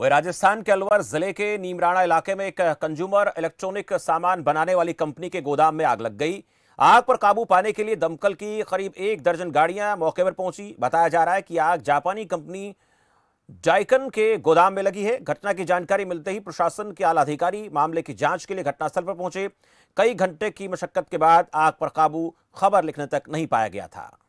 वही राजस्थान के अलवर जिले के नीमराणा इलाके में एक कंज्यूमर इलेक्ट्रॉनिक सामान बनाने वाली कंपनी के गोदाम में आग लग गई आग पर काबू पाने के लिए दमकल की करीब एक दर्जन गाड़ियां मौके पर पहुंची बताया जा रहा है कि आग जापानी कंपनी जाइकन के गोदाम में लगी है घटना की जानकारी मिलते ही प्रशासन के आला अधिकारी मामले की जांच के लिए घटनास्थल पर पहुंचे कई घंटे की मशक्कत के बाद आग पर काबू खबर लिखने तक नहीं पाया गया था